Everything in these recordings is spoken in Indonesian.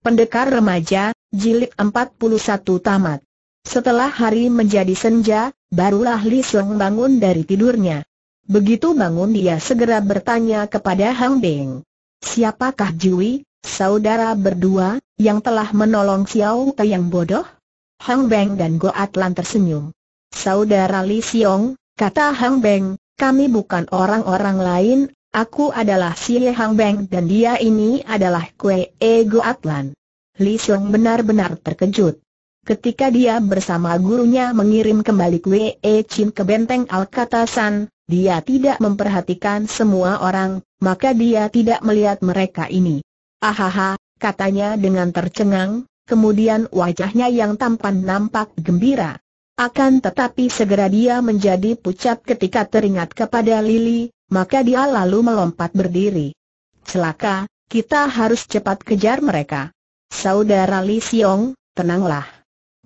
Pendekar Remaja, Jilid 41 Tamat Setelah hari menjadi senja, barulah Li Xiong bangun dari tidurnya. Begitu bangun dia segera bertanya kepada Hang Beng. Siapakah Jui, saudara berdua, yang telah menolong Xiao Te yang bodoh? Hang Beng dan Go Atlan tersenyum. Saudara Li Xiong, kata Hang Beng, kami bukan orang-orang lain, Aku adalah Xie Hang Beng dan dia ini adalah Kue Ego Atlan. Li Xiong benar-benar terkejut. Ketika dia bersama gurunya mengirim kembali Kue E Chin ke benteng Alkatasan, dia tidak memperhatikan semua orang, maka dia tidak melihat mereka ini. Ahaha, katanya dengan tercengang, kemudian wajahnya yang tampan nampak gembira. Akan tetapi segera dia menjadi pucat ketika teringat kepada Lily maka dia lalu melompat berdiri. Celaka, kita harus cepat kejar mereka. Saudara Li Xiong, tenanglah.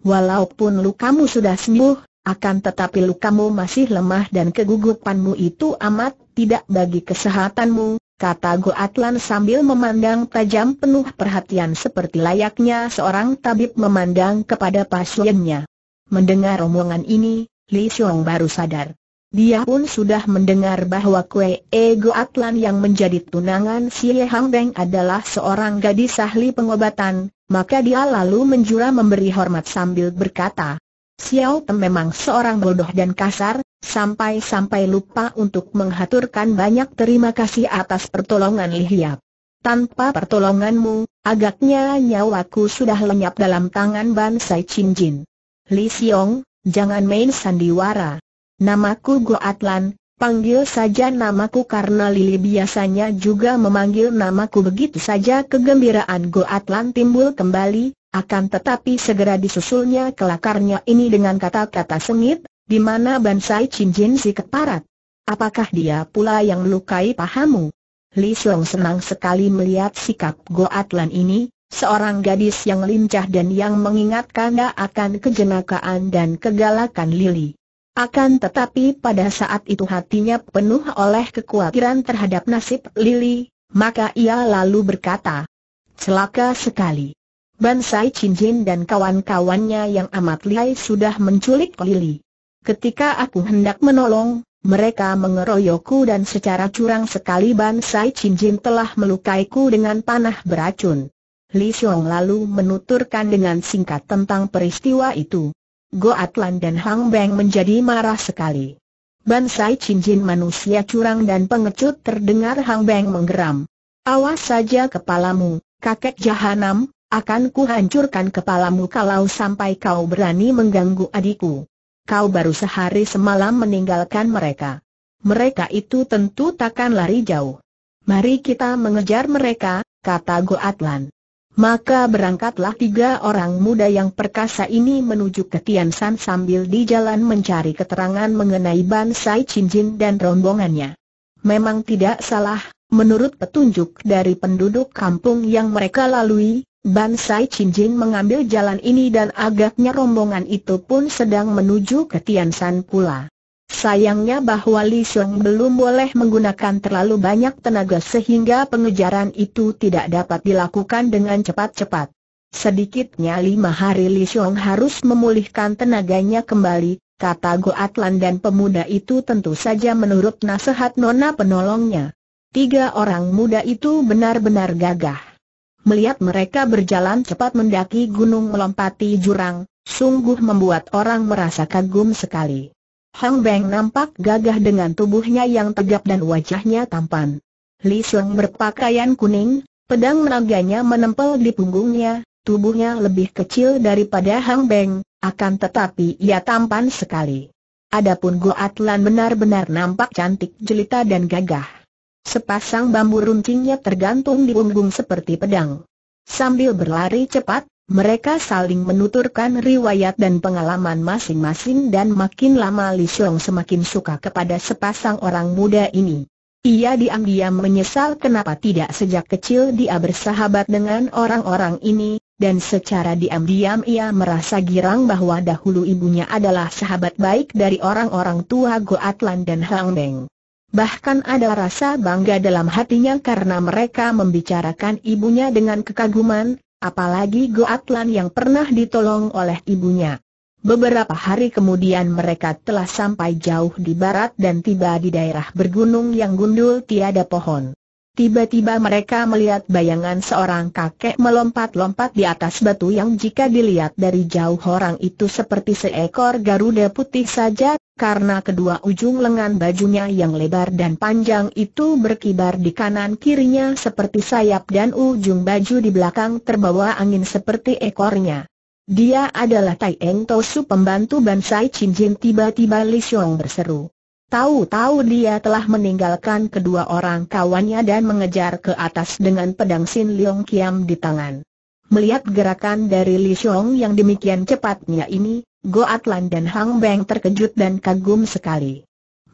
Walaupun lukamu sudah sembuh, akan tetapi lukamu masih lemah dan kegugupanmu itu amat tidak bagi kesehatanmu, kata Goatlan sambil memandang tajam penuh perhatian seperti layaknya seorang tabib memandang kepada pasiennya. Mendengar omongan ini, Li Xiong baru sadar. Dia pun sudah mendengar bahwa Kue Ego Atlan yang menjadi tunangan si Ye Hang Beng adalah seorang gadis ahli pengobatan, maka dia lalu menjura memberi hormat sambil berkata, Xiao Tem memang seorang bodoh dan kasar, sampai-sampai lupa untuk menghaturkan banyak terima kasih atas pertolongan Li Hiap. Tanpa pertolonganmu, agaknya nyawaku sudah lenyap dalam tangan Ban Sai Chin Jin. Li Xiong, jangan main sandiwara. Namaku Goatlan, panggil saja namaku karena Lili biasanya juga memanggil namaku begitu saja kegembiraan Goatlan timbul kembali, akan tetapi segera disusulnya kelakarnya ini dengan kata-kata sengit, di mana Bansai Cinjin si keparat. Apakah dia pula yang melukai pahamu? Li Song senang sekali melihat sikap Goatlan ini, seorang gadis yang lincah dan yang mengingatkan akan kejenakaan dan kegalakan Lily. Akan tetapi pada saat itu hatinya penuh oleh kekhawatiran terhadap nasib Lily, maka ia lalu berkata, Celaka sekali. Bansai Cinjin dan kawan-kawannya yang amat lihai sudah menculik Lily. Ketika aku hendak menolong, mereka mengeroyokku dan secara curang sekali Bansai Cinjin telah melukaiku dengan panah beracun. Li Xiong lalu menuturkan dengan singkat tentang peristiwa itu. Go Atlan dan Hang Beng menjadi marah sekali. Bansai cincin manusia curang dan pengecut terdengar Hang Beng menggeram. Awas saja kepalamu, kakek jahanam, akan hancurkan kepalamu kalau sampai kau berani mengganggu adikku. Kau baru sehari semalam meninggalkan mereka. Mereka itu tentu takkan lari jauh. Mari kita mengejar mereka, kata Go Atlan. Maka berangkatlah tiga orang muda yang perkasa ini menuju ke Tian San sambil di jalan mencari keterangan mengenai Bansai Cincin dan rombongannya. Memang tidak salah, menurut petunjuk dari penduduk kampung yang mereka lalui, Bansai Cincin mengambil jalan ini dan agaknya rombongan itu pun sedang menuju ke Tian San pula. Sayangnya bahwa Li Xiong belum boleh menggunakan terlalu banyak tenaga sehingga pengejaran itu tidak dapat dilakukan dengan cepat-cepat. Sedikitnya lima hari Li Xiong harus memulihkan tenaganya kembali, kata Atlan dan pemuda itu tentu saja menurut nasihat nona penolongnya. Tiga orang muda itu benar-benar gagah. Melihat mereka berjalan cepat mendaki gunung melompati jurang, sungguh membuat orang merasa kagum sekali. Hang Beng nampak gagah dengan tubuhnya yang tegap dan wajahnya tampan. Li Seng berpakaian kuning, pedang menaganya menempel di punggungnya, tubuhnya lebih kecil daripada Hang Beng, akan tetapi ia tampan sekali. Adapun Go Atlan benar-benar nampak cantik jelita dan gagah. Sepasang bambu runcingnya tergantung di punggung seperti pedang. Sambil berlari cepat, mereka saling menuturkan riwayat dan pengalaman masing-masing dan makin lama Li Xiong semakin suka kepada sepasang orang muda ini. Ia diam-diam menyesal kenapa tidak sejak kecil dia bersahabat dengan orang-orang ini, dan secara diam-diam ia merasa girang bahwa dahulu ibunya adalah sahabat baik dari orang-orang tua Goatlan dan Hang Beng. Bahkan ada rasa bangga dalam hatinya karena mereka membicarakan ibunya dengan kekaguman, apalagi Goatlan yang pernah ditolong oleh ibunya. Beberapa hari kemudian mereka telah sampai jauh di barat dan tiba di daerah bergunung yang gundul tiada pohon. Tiba-tiba mereka melihat bayangan seorang kakek melompat-lompat di atas batu yang jika dilihat dari jauh orang itu seperti seekor garuda putih saja, karena kedua ujung lengan bajunya yang lebar dan panjang itu berkibar di kanan kirinya seperti sayap dan ujung baju di belakang terbawa angin seperti ekornya. Dia adalah Tai Eng Tosu pembantu Bansai Chin Jin tiba-tiba Li Xiong berseru. Tahu-tahu dia telah meninggalkan kedua orang kawannya dan mengejar ke atas dengan pedang Sin Leong Kiam di tangan. Melihat gerakan dari Li Xiong yang demikian cepatnya ini, Go Atlan dan Hang Beng terkejut dan kagum sekali.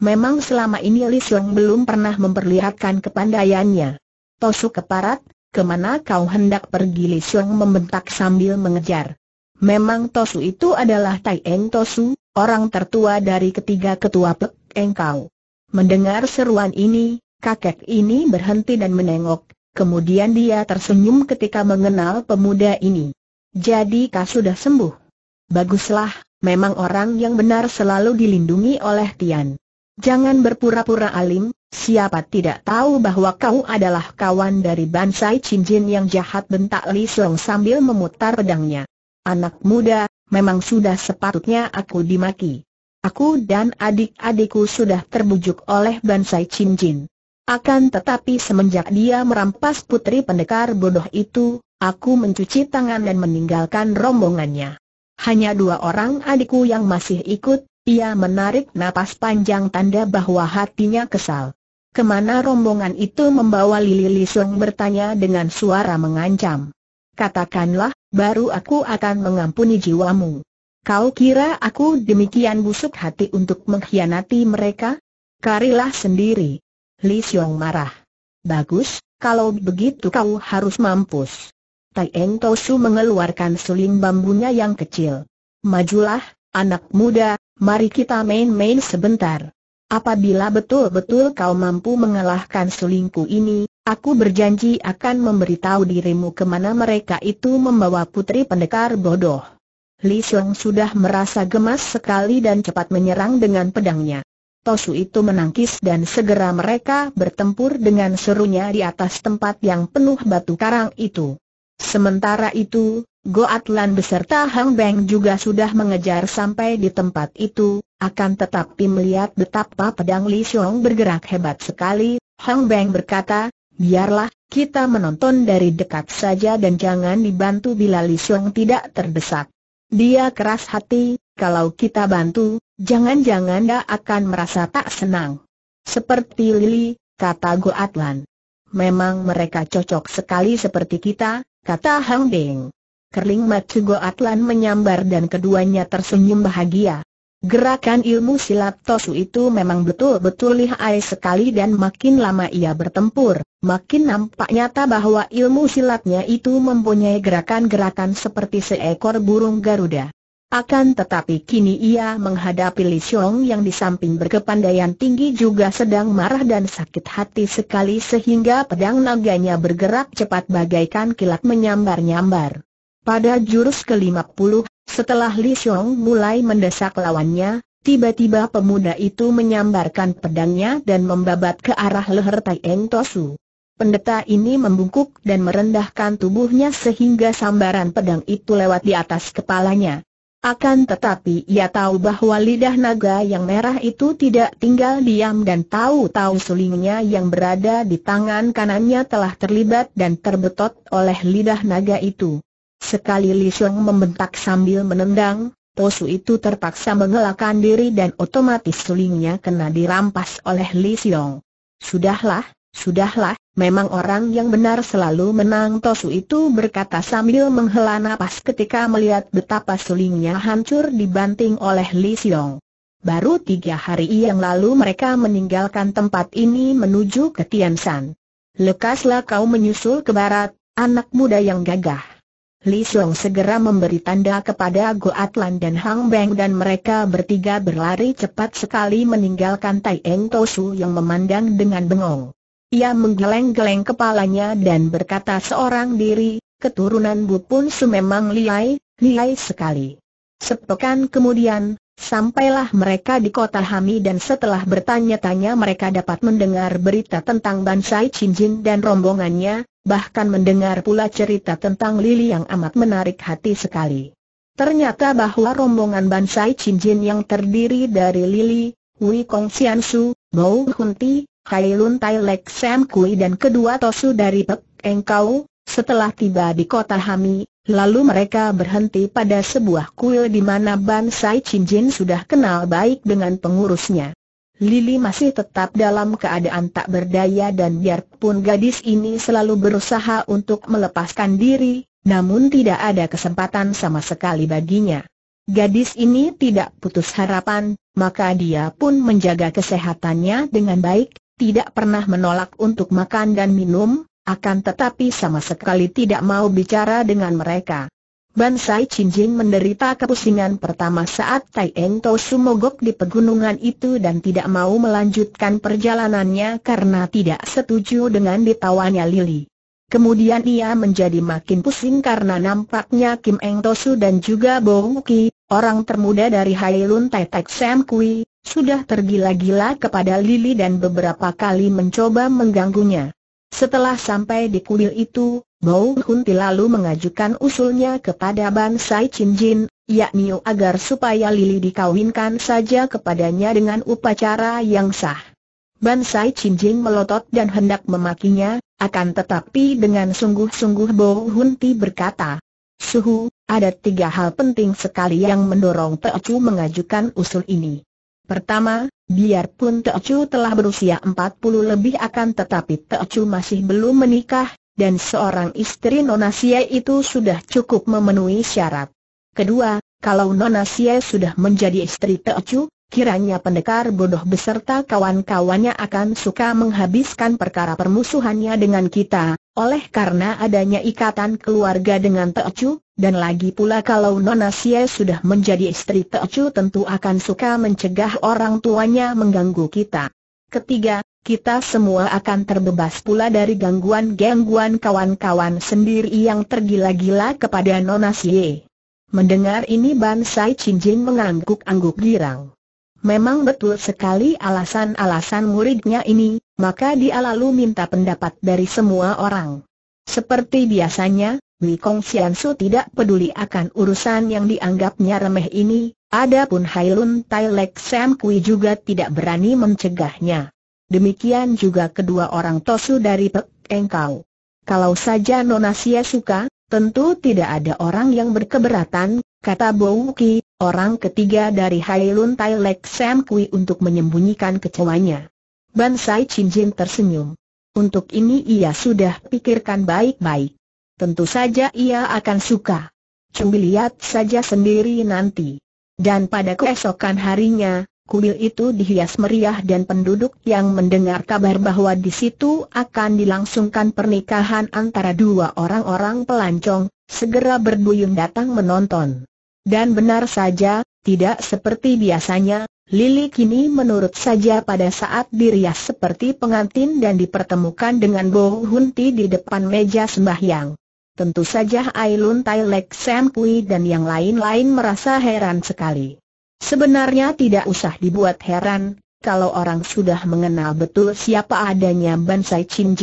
Memang selama ini Li Xiong belum pernah memperlihatkan kepandaiannya. Tosu keparat, kemana kau hendak pergi Li Xiong membentak sambil mengejar. Memang Tosu itu adalah Tai Eng Tosu, orang tertua dari ketiga ketua Pek engkau. Mendengar seruan ini, kakek ini berhenti dan menengok, kemudian dia tersenyum ketika mengenal pemuda ini. Jadi kau sudah sembuh? Baguslah, memang orang yang benar selalu dilindungi oleh Tian. Jangan berpura-pura alim, siapa tidak tahu bahwa kau adalah kawan dari Bansai Cincin yang jahat bentak Li Song sambil memutar pedangnya. Anak muda, memang sudah sepatutnya aku dimaki. Aku dan adik-adikku sudah terbujuk oleh Bansai Chin Akan tetapi semenjak dia merampas putri pendekar bodoh itu, aku mencuci tangan dan meninggalkan rombongannya. Hanya dua orang adikku yang masih ikut, ia menarik napas panjang tanda bahwa hatinya kesal. Kemana rombongan itu membawa Lili Lisung bertanya dengan suara mengancam. Katakanlah, baru aku akan mengampuni jiwamu. Kau kira aku demikian busuk hati untuk mengkhianati mereka? Karilah sendiri. Li Xiong marah. Bagus, kalau begitu kau harus mampus. Tai Eng Tosu mengeluarkan suling bambunya yang kecil. Majulah, anak muda, mari kita main-main sebentar. Apabila betul-betul kau mampu mengalahkan sulingku ini, aku berjanji akan memberitahu dirimu kemana mereka itu membawa putri pendekar bodoh. Li Xiong sudah merasa gemas sekali dan cepat menyerang dengan pedangnya. Tosu itu menangkis dan segera mereka bertempur dengan serunya di atas tempat yang penuh batu karang itu. Sementara itu, Goatlan beserta Hang Beng juga sudah mengejar sampai di tempat itu, akan tetapi melihat betapa pedang Li Xiong bergerak hebat sekali, Hang Beng berkata, biarlah, kita menonton dari dekat saja dan jangan dibantu bila Li Xiong tidak terdesak. Dia keras hati, kalau kita bantu, jangan-jangan dia akan merasa tak senang. Seperti Lily, kata Atlan. Memang mereka cocok sekali seperti kita, kata Hang Deng. Kerling mata Atlan menyambar dan keduanya tersenyum bahagia. Gerakan ilmu silat Tosu itu memang betul-betul lihai sekali dan makin lama ia bertempur, makin nampak nyata bahwa ilmu silatnya itu mempunyai gerakan-gerakan seperti seekor burung Garuda. Akan tetapi kini ia menghadapi Li Xiong yang di samping berkepandaian tinggi juga sedang marah dan sakit hati sekali sehingga pedang naganya bergerak cepat bagaikan kilat menyambar-nyambar. Pada jurus ke-50 setelah Li Xiong mulai mendesak lawannya, tiba-tiba pemuda itu menyambarkan pedangnya dan membabat ke arah leher Tai Eng Tosu. Pendeta ini membungkuk dan merendahkan tubuhnya sehingga sambaran pedang itu lewat di atas kepalanya. Akan tetapi ia tahu bahwa lidah naga yang merah itu tidak tinggal diam dan tahu-tahu sulingnya yang berada di tangan kanannya telah terlibat dan terbetot oleh lidah naga itu. Sekali Li Xiong membentak sambil menendang, Tosu itu terpaksa mengelakkan diri dan otomatis sulingnya kena dirampas oleh Li Xiong. Sudahlah, sudahlah, memang orang yang benar selalu menang Tosu itu berkata sambil menghela nafas ketika melihat betapa sulingnya hancur dibanting oleh Li Xiong. Baru tiga hari yang lalu mereka meninggalkan tempat ini menuju ke Tian San. Lekaslah kau menyusul ke barat, anak muda yang gagah. Li Xiong segera memberi tanda kepada Go Atlan dan Hang Beng dan mereka bertiga berlari cepat sekali meninggalkan Tai Eng Tosu yang memandang dengan bengong. Ia menggeleng-geleng kepalanya dan berkata seorang diri, keturunan Bu Pun Su memang liai, liai sekali. Sepekan kemudian, Sampailah mereka di kota Hami dan setelah bertanya-tanya mereka dapat mendengar berita tentang Bansai Jin dan rombongannya, bahkan mendengar pula cerita tentang Lili yang amat menarik hati sekali. Ternyata bahwa rombongan Bansai Cinjin yang terdiri dari Lili, Wei Kong Sian Su, Hunti, Hun Ti, Hai Lun Tai Lek Sam Kui dan kedua Tosu dari Pek Engkau, setelah tiba di kota Hami, lalu mereka berhenti pada sebuah kuil di mana Bansai Cinjin sudah kenal baik dengan pengurusnya. Lili masih tetap dalam keadaan tak berdaya dan biarpun gadis ini selalu berusaha untuk melepaskan diri, namun tidak ada kesempatan sama sekali baginya. Gadis ini tidak putus harapan, maka dia pun menjaga kesehatannya dengan baik, tidak pernah menolak untuk makan dan minum, akan tetapi sama sekali tidak mau bicara dengan mereka. Bansai Jin menderita kepusingan pertama saat Tai Eng Tosu mogok di pegunungan itu dan tidak mau melanjutkan perjalanannya karena tidak setuju dengan ditawannya Lili. Kemudian ia menjadi makin pusing karena nampaknya Kim Eng Tosu dan juga Bo Ki, orang termuda dari Hailun Tai Tek Sam Kui, sudah tergila-gila kepada Lili dan beberapa kali mencoba mengganggunya. Setelah sampai di kuil itu, Bau Kunti lalu mengajukan usulnya kepada Bansai Chin Jin, yakni agar supaya Lili dikawinkan saja kepadanya dengan upacara yang sah. Bansai Chin melotot dan hendak memakinya, akan tetapi dengan sungguh-sungguh Bau Hunti berkata, Suhu, ada tiga hal penting sekali yang mendorong Teocu mengajukan usul ini. Pertama, biarpun Teocu telah berusia 40 lebih akan tetapi Teocu masih belum menikah, dan seorang istri Nona Sia itu sudah cukup memenuhi syarat. Kedua, kalau Nona Sia sudah menjadi istri Teocu, kiranya pendekar bodoh beserta kawan-kawannya akan suka menghabiskan perkara permusuhannya dengan kita, oleh karena adanya ikatan keluarga dengan Teocu, dan lagi pula kalau Nona Sia sudah menjadi istri Teocu tentu akan suka mencegah orang tuanya mengganggu kita. Ketiga, kita semua akan terbebas pula dari gangguan-gangguan kawan-kawan sendiri yang tergila-gila kepada Nona Xie. Mendengar ini Ban Sai mengangguk-angguk girang. Memang betul sekali alasan-alasan muridnya ini, maka dia lalu minta pendapat dari semua orang. Seperti biasanya, Wei Kong Xiansu tidak peduli akan urusan yang dianggapnya remeh ini, adapun Hailun Tai Lek Sam Kui juga tidak berani mencegahnya demikian juga kedua orang Tosu dari Pek Engkau. Kalau saja Nona Sia suka, tentu tidak ada orang yang berkeberatan, kata Bowuki, orang ketiga dari Hailun Tai Lek Sam Kui untuk menyembunyikan kecewanya. Bansai Jin tersenyum. Untuk ini ia sudah pikirkan baik-baik. Tentu saja ia akan suka. Cumbi lihat saja sendiri nanti. Dan pada keesokan harinya, kuil itu dihias meriah dan penduduk yang mendengar kabar bahwa di situ akan dilangsungkan pernikahan antara dua orang-orang pelancong, segera berduyun datang menonton. Dan benar saja, tidak seperti biasanya, Lili kini menurut saja pada saat dirias seperti pengantin dan dipertemukan dengan Bo Hunti di depan meja sembahyang. Tentu saja Ailun Tai Lek Sam Pui dan yang lain-lain merasa heran sekali. Sebenarnya tidak usah dibuat heran, kalau orang sudah mengenal betul siapa adanya Bansai Chin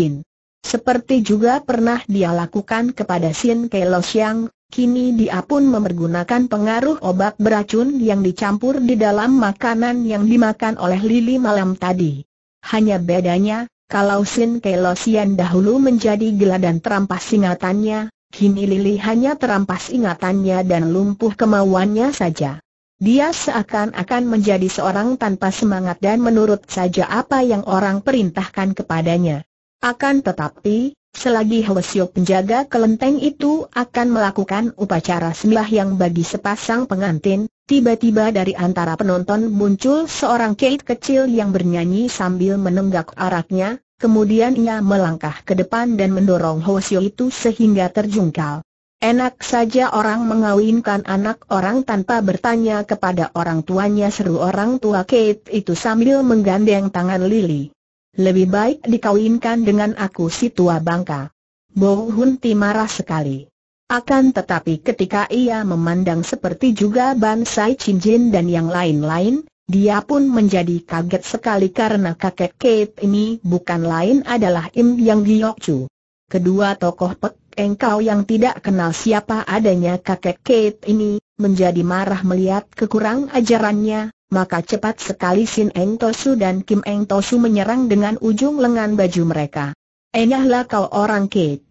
Seperti juga pernah dia lakukan kepada Sin Kelo Siang, kini dia pun memergunakan pengaruh obat beracun yang dicampur di dalam makanan yang dimakan oleh Lili malam tadi. Hanya bedanya, kalau Sin Kelo Siang dahulu menjadi gila dan terampas ingatannya, kini Lili hanya terampas ingatannya dan lumpuh kemauannya saja. Dia seakan-akan menjadi seorang tanpa semangat dan menurut saja apa yang orang perintahkan kepadanya. Akan tetapi, selagi Hwasyo penjaga kelenteng itu akan melakukan upacara yang bagi sepasang pengantin, tiba-tiba dari antara penonton muncul seorang keit kecil yang bernyanyi sambil menenggak araknya, kemudian ia melangkah ke depan dan mendorong Hwasyo itu sehingga terjungkal. Enak saja orang mengawinkan anak orang tanpa bertanya kepada orang tuanya seru orang tua Kate itu sambil menggandeng tangan Lily. Lebih baik dikawinkan dengan aku si tua bangka. Bo Hun marah sekali. Akan tetapi ketika ia memandang seperti juga Bansai Cinjin dan yang lain-lain, dia pun menjadi kaget sekali karena kakek Kate ini bukan lain adalah Im Yang Chu. Kedua tokoh Pek engkau yang tidak kenal siapa adanya kakek Kate ini, menjadi marah melihat kekurang ajarannya, maka cepat sekali Sin Eng Tosu dan Kim Eng Tosu menyerang dengan ujung lengan baju mereka. Enyahlah kau orang Kate.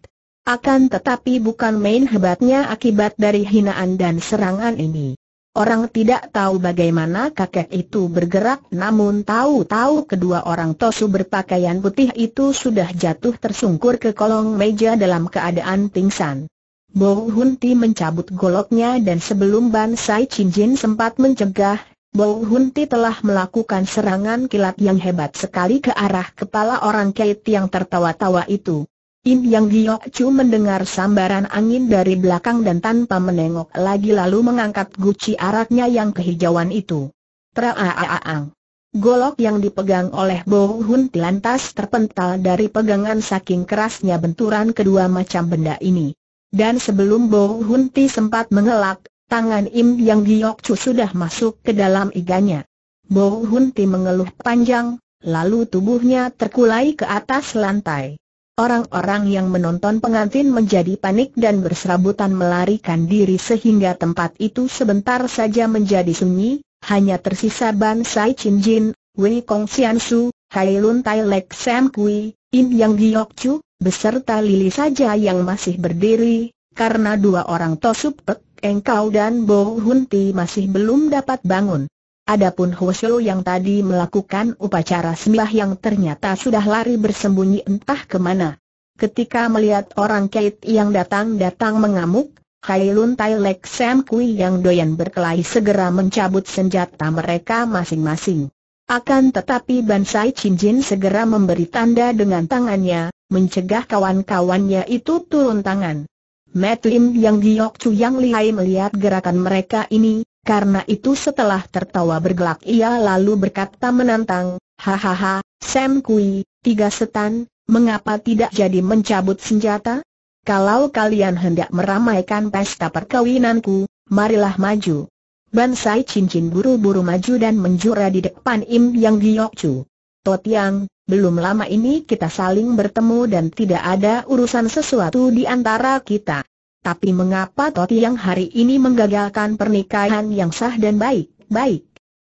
Akan tetapi bukan main hebatnya akibat dari hinaan dan serangan ini. Orang tidak tahu bagaimana kakek itu bergerak namun tahu-tahu kedua orang Tosu berpakaian putih itu sudah jatuh tersungkur ke kolong meja dalam keadaan pingsan. Bo Hun Ti mencabut goloknya dan sebelum Ban Sai Chin Jin sempat mencegah, Bo Hun Ti telah melakukan serangan kilat yang hebat sekali ke arah kepala orang Kate yang tertawa-tawa itu. Im Yang Giok Chu mendengar sambaran angin dari belakang dan tanpa menengok lagi lalu mengangkat guci araknya yang kehijauan itu. Traaaaang. Golok yang dipegang oleh Bo Hun lantas terpental dari pegangan saking kerasnya benturan kedua macam benda ini. Dan sebelum Bo Hun Ti sempat mengelak, tangan Im Yang Giok Chu sudah masuk ke dalam iganya. Bo Hun Ti mengeluh panjang, lalu tubuhnya terkulai ke atas lantai. Orang-orang yang menonton pengantin menjadi panik dan berserabutan melarikan diri sehingga tempat itu sebentar saja menjadi sunyi, hanya tersisa Ban Sai Chin Jin, Wei Kong Xiansu, Su, Hai Lun Tai Lek Sam Kui, In Yang Giok Chu, beserta Lili saja yang masih berdiri, karena dua orang Tosup Pek Engkau dan Bo Hun Ti masih belum dapat bangun. Adapun Huoshu yang tadi melakukan upacara sembah yang ternyata sudah lari bersembunyi entah kemana. Ketika melihat orang kait yang datang-datang mengamuk, Kailun Tai Lek Sam Kui yang doyan berkelahi segera mencabut senjata mereka masing-masing. Akan tetapi Bansai Jin segera memberi tanda dengan tangannya, mencegah kawan-kawannya itu turun tangan. Matlim yang giok Chu yang lihai melihat gerakan mereka ini, karena itu setelah tertawa bergelak ia lalu berkata menantang, Hahaha, Sam Kui, tiga setan, mengapa tidak jadi mencabut senjata? Kalau kalian hendak meramaikan pesta perkawinanku, marilah maju. Bansai cincin buru-buru maju dan menjura di depan Im Yang Giokcu. Totiang, belum lama ini kita saling bertemu dan tidak ada urusan sesuatu di antara kita. Tapi mengapa Toti yang hari ini menggagalkan pernikahan yang sah dan baik, baik?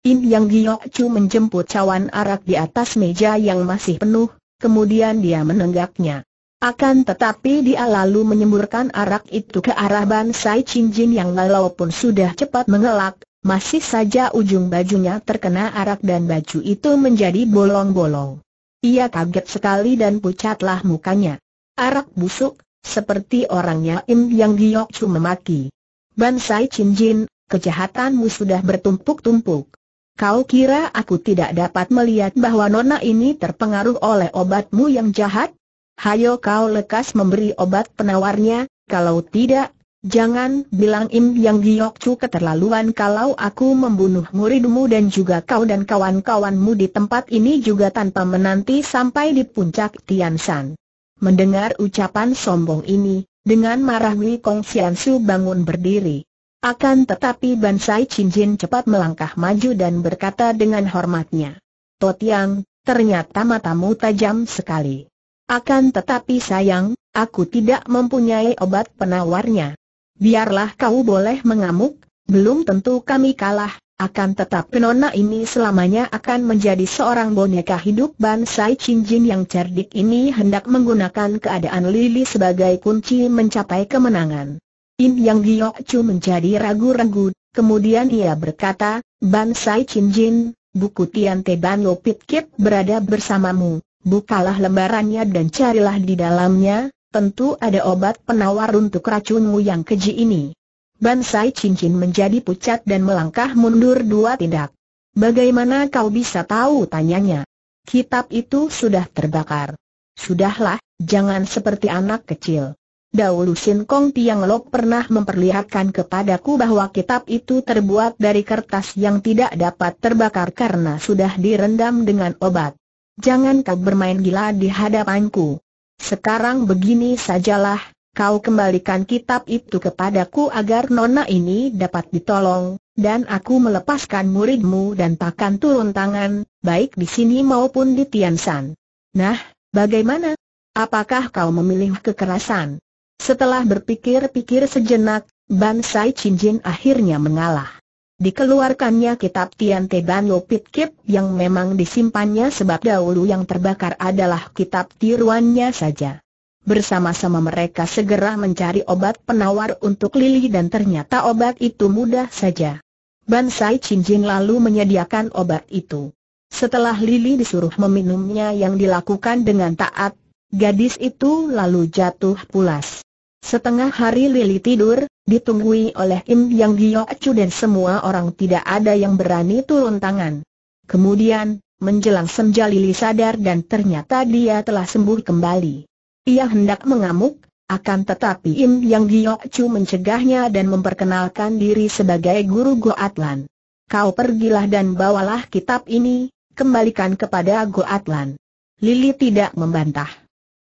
In Yang Giok Chu menjemput cawan arak di atas meja yang masih penuh, kemudian dia menenggaknya. Akan tetapi dia lalu menyemburkan arak itu ke arah Ban Bansai Jin yang walaupun sudah cepat mengelak, masih saja ujung bajunya terkena arak dan baju itu menjadi bolong-bolong. Ia kaget sekali dan pucatlah mukanya. Arak busuk, seperti orangnya Im yang Giok Chu memaki. Bansai Chin Jin, kejahatanmu sudah bertumpuk-tumpuk. Kau kira aku tidak dapat melihat bahwa nona ini terpengaruh oleh obatmu yang jahat? Hayo kau lekas memberi obat penawarnya, kalau tidak, jangan bilang Im Yang Giok Chu keterlaluan kalau aku membunuh muridmu dan juga kau dan kawan-kawanmu di tempat ini juga tanpa menanti sampai di puncak Tian San. Mendengar ucapan sombong ini, dengan marah Wei Kong Sian Su bangun berdiri. Akan tetapi Bansai Jin cepat melangkah maju dan berkata dengan hormatnya. Totiang, ternyata matamu tajam sekali. Akan tetapi sayang, aku tidak mempunyai obat penawarnya. Biarlah kau boleh mengamuk, belum tentu kami kalah, akan tetap penona ini selamanya akan menjadi seorang boneka hidup Bansai Jin yang cerdik ini hendak menggunakan keadaan Lili sebagai kunci mencapai kemenangan. In Yang Giok Chu menjadi ragu-ragu, kemudian ia berkata, Bansai Jin, buku Tian Te Ban Lo Pit Kip berada bersamamu, bukalah lembarannya dan carilah di dalamnya, tentu ada obat penawar untuk racunmu yang keji ini. Bansai cincin menjadi pucat dan melangkah mundur dua tindak. Bagaimana kau bisa tahu tanyanya? Kitab itu sudah terbakar. Sudahlah, jangan seperti anak kecil. Dahulu Sin Kong Tiang Lok pernah memperlihatkan kepadaku bahwa kitab itu terbuat dari kertas yang tidak dapat terbakar karena sudah direndam dengan obat. Jangan kau bermain gila di hadapanku. Sekarang begini sajalah, kau kembalikan kitab itu kepadaku agar nona ini dapat ditolong, dan aku melepaskan muridmu dan takkan turun tangan, baik di sini maupun di Tiansan. Nah, bagaimana? Apakah kau memilih kekerasan? Setelah berpikir-pikir sejenak, Ban Sai Jin akhirnya mengalah. Dikeluarkannya kitab Tian Te Ban Lo Pit Kip yang memang disimpannya sebab dahulu yang terbakar adalah kitab tiruannya saja. Bersama-sama mereka segera mencari obat penawar untuk Lili dan ternyata obat itu mudah saja. Bansai Cincin lalu menyediakan obat itu. Setelah Lili disuruh meminumnya yang dilakukan dengan taat, gadis itu lalu jatuh pulas. Setengah hari Lili tidur, ditunggui oleh Im Yang Acu dan semua orang tidak ada yang berani turun tangan. Kemudian, menjelang senja Lili sadar dan ternyata dia telah sembuh kembali. Ia hendak mengamuk, akan tetapi Im Yang Giok Chu mencegahnya dan memperkenalkan diri sebagai guru Goatlan. Kau pergilah dan bawalah kitab ini, kembalikan kepada Goatlan. Lili tidak membantah.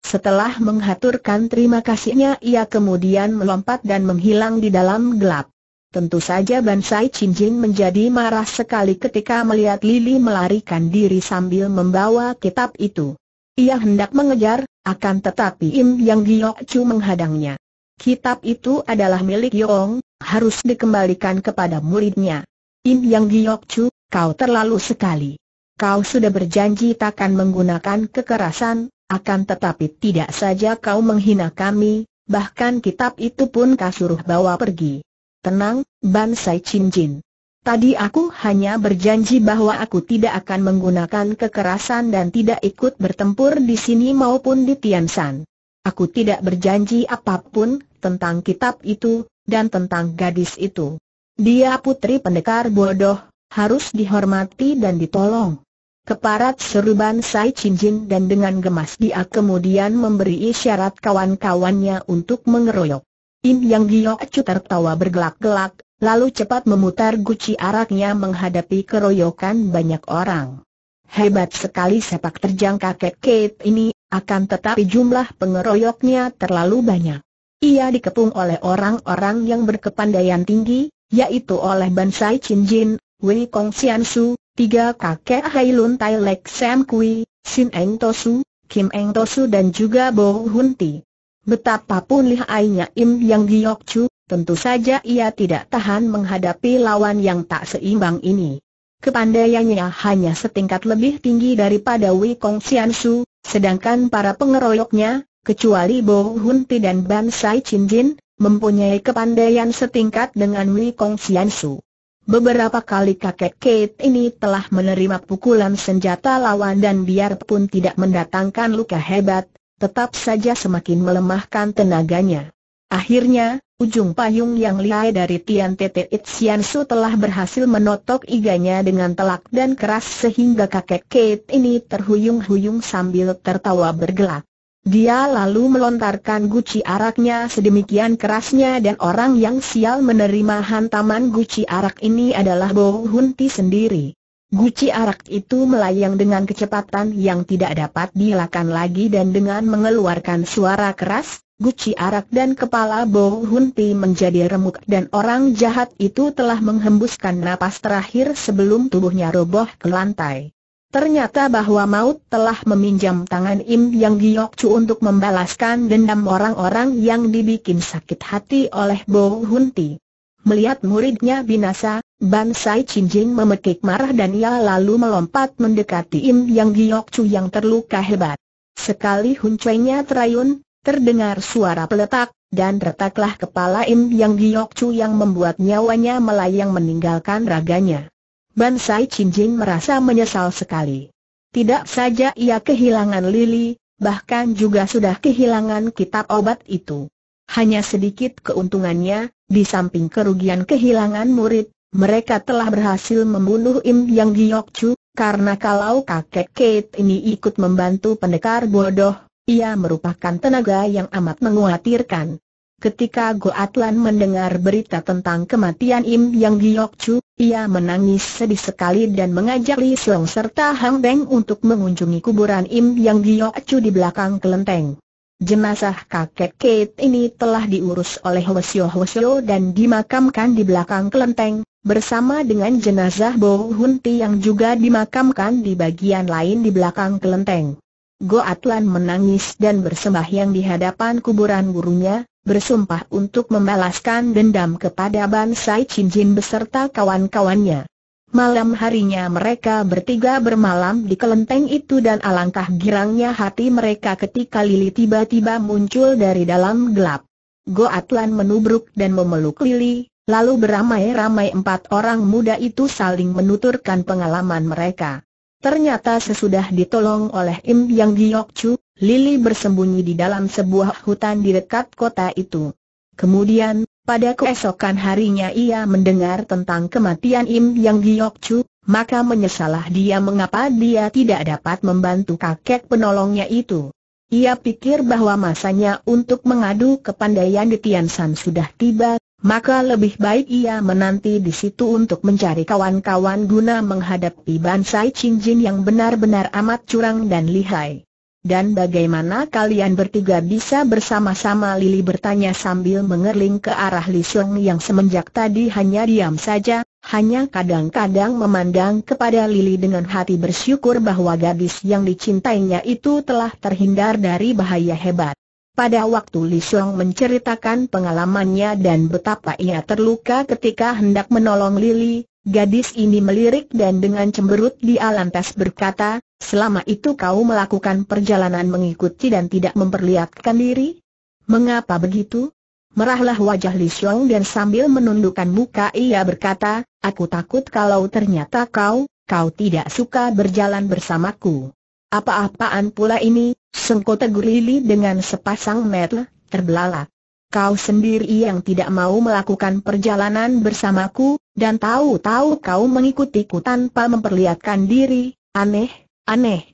Setelah menghaturkan terima kasihnya ia kemudian melompat dan menghilang di dalam gelap. Tentu saja Bansai Cincin menjadi marah sekali ketika melihat Lili melarikan diri sambil membawa kitab itu. Ia hendak mengejar, akan tetapi Im Yang Giok Chu menghadangnya. Kitab itu adalah milik Yong, harus dikembalikan kepada muridnya. Im Yang Giok Chu, kau terlalu sekali. Kau sudah berjanji takkan menggunakan kekerasan, akan tetapi tidak saja kau menghina kami, bahkan kitab itu pun kau suruh bawa pergi. Tenang, Ban Sai Chin Jin. Tadi aku hanya berjanji bahwa aku tidak akan menggunakan kekerasan dan tidak ikut bertempur di sini maupun di Tiansan. Aku tidak berjanji apapun tentang kitab itu dan tentang gadis itu. Dia putri pendekar bodoh, harus dihormati dan ditolong. Keparat seruban Sai Cincin dan dengan gemas dia kemudian memberi isyarat kawan-kawannya untuk mengeroyok. In Yang Giok Cu tertawa bergelak-gelak, Lalu cepat memutar guci araknya menghadapi keroyokan banyak orang. Hebat sekali sepak terjang kakek Kate ini, akan tetapi jumlah pengeroyoknya terlalu banyak. Ia dikepung oleh orang-orang yang berkepandaian tinggi, yaitu oleh Bansai Chin Jin, Wei Kong Sian Su, tiga kakek Hailun Tai Lek Sam Kui, Sin Eng Tosu, Kim Eng Tosu dan juga Bo Hun Ti. Betapapun lihainya Im Yang Giok Chu, Tentu saja ia tidak tahan menghadapi lawan yang tak seimbang ini. Kepandaiannya hanya setingkat lebih tinggi daripada Wei Kong Xian Su, sedangkan para pengeroyoknya, kecuali Bo Hun Ti dan Ban Sai Chin Jin, mempunyai kepandaian setingkat dengan Wei Kong Xian Su. Beberapa kali kakek Kate ini telah menerima pukulan senjata lawan dan biarpun tidak mendatangkan luka hebat, tetap saja semakin melemahkan tenaganya. Akhirnya, ujung payung yang lihai dari Tian Tete Itzian Su telah berhasil menotok iganya dengan telak dan keras sehingga kakek Kate ini terhuyung-huyung sambil tertawa bergelak. Dia lalu melontarkan guci araknya sedemikian kerasnya dan orang yang sial menerima hantaman guci arak ini adalah Bo Hunti sendiri. Guci arak itu melayang dengan kecepatan yang tidak dapat dilakukan lagi dan dengan mengeluarkan suara keras, guci arak dan kepala Bo Hun Ti menjadi remuk dan orang jahat itu telah menghembuskan napas terakhir sebelum tubuhnya roboh ke lantai. Ternyata bahwa maut telah meminjam tangan Im Yang Giok Chu untuk membalaskan dendam orang-orang yang dibikin sakit hati oleh Bo Hun Ti. Melihat muridnya binasa, Ban Sai Chin Jing memekik marah dan ia lalu melompat mendekati Im Yang Giok Chu yang terluka hebat. Sekali huncuenya terayun, Terdengar suara peletak, dan retaklah kepala Im Yang Giok Chu yang membuat nyawanya melayang meninggalkan raganya. Bansai Jin merasa menyesal sekali. Tidak saja ia kehilangan Lily, bahkan juga sudah kehilangan kitab obat itu. Hanya sedikit keuntungannya, di samping kerugian kehilangan murid, mereka telah berhasil membunuh Im Yang Giok Chu, karena kalau kakek Kate ini ikut membantu pendekar bodoh, ia merupakan tenaga yang amat menguatirkan. Ketika Go Atlan mendengar berita tentang kematian Im Yang Giok Chu, ia menangis sedih sekali dan mengajak Li Song serta Hang Beng untuk mengunjungi kuburan Im Yang Giok Chu di belakang kelenteng. Jenazah kakek Kate ini telah diurus oleh Hwasyo Hwasyo dan dimakamkan di belakang kelenteng, bersama dengan jenazah Bo Hunti yang juga dimakamkan di bagian lain di belakang kelenteng. Goa menangis dan bersembahyang di hadapan kuburan gurunya, bersumpah untuk membalaskan dendam kepada Bansai Chin beserta kawan-kawannya. Malam harinya mereka bertiga bermalam di kelenteng itu dan alangkah girangnya hati mereka ketika Lili tiba-tiba muncul dari dalam gelap. Goatlan menubruk dan memeluk Lili, lalu beramai-ramai empat orang muda itu saling menuturkan pengalaman mereka. Ternyata sesudah ditolong oleh Im Yang Giok Chu, Lili bersembunyi di dalam sebuah hutan di dekat kota itu. Kemudian, pada keesokan harinya ia mendengar tentang kematian Im Yang Giok Chu, maka menyesalah dia mengapa dia tidak dapat membantu kakek penolongnya itu. Ia pikir bahwa masanya untuk mengadu kepandaian di San sudah tiba, maka lebih baik ia menanti di situ untuk mencari kawan-kawan guna menghadapi Bansai Cincin yang benar-benar amat curang dan lihai. Dan bagaimana kalian bertiga bisa bersama-sama Lili bertanya sambil mengerling ke arah Li yang semenjak tadi hanya diam saja, hanya kadang-kadang memandang kepada Lili dengan hati bersyukur bahwa gadis yang dicintainya itu telah terhindar dari bahaya hebat. Pada waktu Li Xiong menceritakan pengalamannya dan betapa ia terluka ketika hendak menolong Lili, gadis ini melirik dan dengan cemberut di Alantas berkata, selama itu kau melakukan perjalanan mengikuti dan tidak memperlihatkan diri? Mengapa begitu? Merahlah wajah Li Xiong dan sambil menundukkan muka ia berkata, aku takut kalau ternyata kau, kau tidak suka berjalan bersamaku. Apa-apaan pula ini, tegur Lili dengan sepasang mata, terbelalak. Kau sendiri yang tidak mau melakukan perjalanan bersamaku, dan tahu-tahu kau mengikutiku tanpa memperlihatkan diri, aneh, aneh.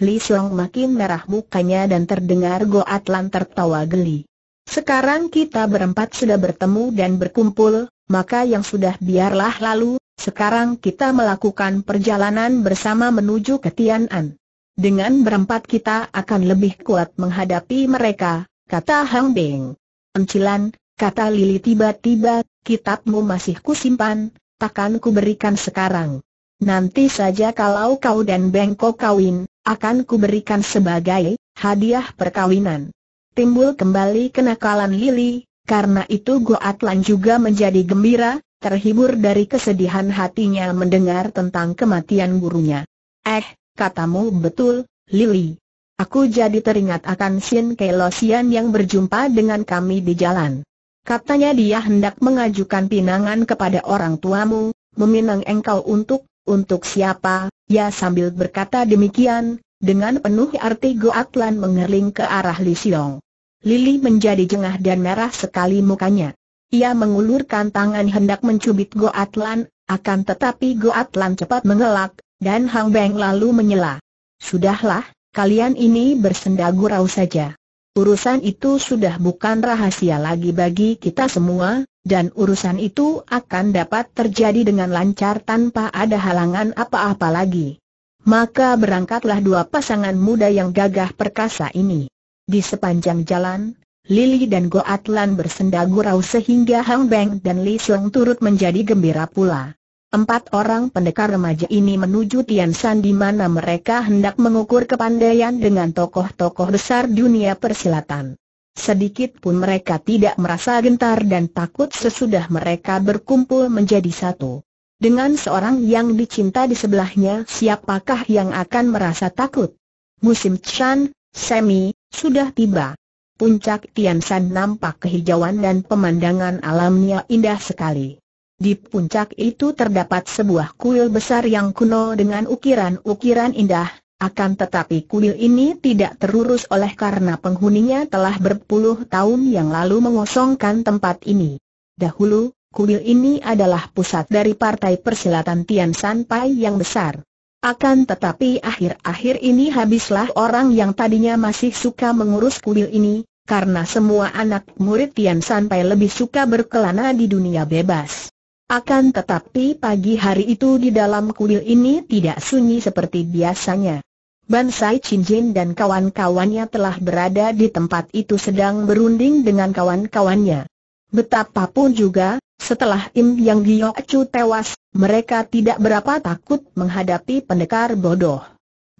Li Xiong makin merah mukanya dan terdengar Go goatlan tertawa geli. Sekarang kita berempat sudah bertemu dan berkumpul, maka yang sudah biarlah lalu, sekarang kita melakukan perjalanan bersama menuju ke Tian'an. Dengan berempat kita akan lebih kuat menghadapi mereka, kata Hang Beng. Encilan, kata Lili tiba-tiba, kitabmu masih kusimpan, takkan kuberikan sekarang. Nanti saja kalau kau dan Bengkok kawin, akan kuberikan sebagai hadiah perkawinan. Timbul kembali kenakalan Lili, karena itu Goatlan juga menjadi gembira, terhibur dari kesedihan hatinya mendengar tentang kematian gurunya. Eh, katamu betul, Lily. Aku jadi teringat akan Sin Kelosian yang berjumpa dengan kami di jalan. Katanya dia hendak mengajukan pinangan kepada orang tuamu, meminang engkau untuk, untuk siapa, ya sambil berkata demikian, dengan penuh arti Goatlan Atlan mengerling ke arah Li Xiong. Lili menjadi jengah dan merah sekali mukanya. Ia mengulurkan tangan hendak mencubit Goatlan, akan tetapi Goatlan cepat mengelak, dan Hang Beng lalu menyela. Sudahlah, kalian ini bersendagurau saja. Urusan itu sudah bukan rahasia lagi bagi kita semua, dan urusan itu akan dapat terjadi dengan lancar tanpa ada halangan apa-apa lagi. Maka berangkatlah dua pasangan muda yang gagah perkasa ini. Di sepanjang jalan, Lili dan Goatlan bersendagurau sehingga Hang Beng dan Li Sung turut menjadi gembira pula. Empat orang pendekar remaja ini menuju Tian San di mana mereka hendak mengukur kepandaian dengan tokoh-tokoh besar dunia persilatan. Sedikit pun mereka tidak merasa gentar dan takut sesudah mereka berkumpul menjadi satu. Dengan seorang yang dicinta di sebelahnya siapakah yang akan merasa takut? Musim Chan, Semi, sudah tiba. Puncak Tian San nampak kehijauan dan pemandangan alamnya indah sekali. Di puncak itu terdapat sebuah kuil besar yang kuno dengan ukiran-ukiran indah, akan tetapi kuil ini tidak terurus oleh karena penghuninya telah berpuluh tahun yang lalu mengosongkan tempat ini. Dahulu, kuil ini adalah pusat dari partai persilatan Tian San Pai yang besar. Akan tetapi akhir-akhir ini habislah orang yang tadinya masih suka mengurus kuil ini, karena semua anak murid Tian San Pai lebih suka berkelana di dunia bebas. Akan tetapi pagi hari itu di dalam kuil ini tidak sunyi seperti biasanya. Bansai Chinjin dan kawan-kawannya telah berada di tempat itu sedang berunding dengan kawan-kawannya. Betapapun juga, setelah Im Yang Gyocu tewas, mereka tidak berapa takut menghadapi pendekar bodoh.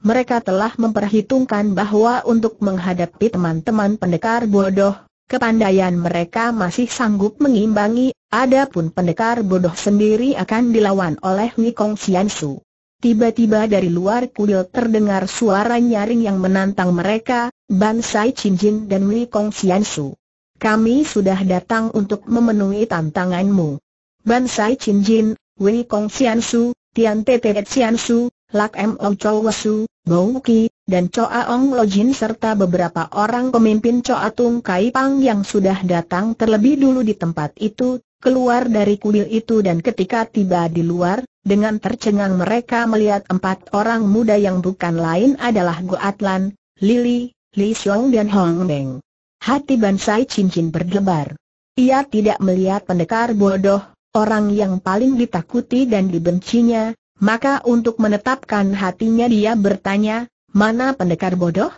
Mereka telah memperhitungkan bahwa untuk menghadapi teman-teman pendekar bodoh, kepandaian mereka masih sanggup mengimbangi, adapun pendekar bodoh sendiri akan dilawan oleh Kong Xiansu. Tiba-tiba dari luar kuil terdengar suara nyaring yang menantang mereka, Bansai Jin dan Kong Xiansu. Kami sudah datang untuk memenuhi tantanganmu. Bansai Jin, Wei Kong Xiansu, Tian Tete Xiansu, Lak M Ong Chou Wasu, Ki, dan Choa Ong Lojin serta beberapa orang pemimpin Choa Tung Kai Pang yang sudah datang terlebih dulu di tempat itu, keluar dari kuil itu dan ketika tiba di luar, dengan tercengang mereka melihat empat orang muda yang bukan lain adalah Gu Atlan, Lili, Li Xiong dan Hong Meng. Hati Bansai cincin berdebar. Ia tidak melihat pendekar bodoh, orang yang paling ditakuti dan dibencinya, maka untuk menetapkan hatinya dia bertanya, Mana pendekar bodoh?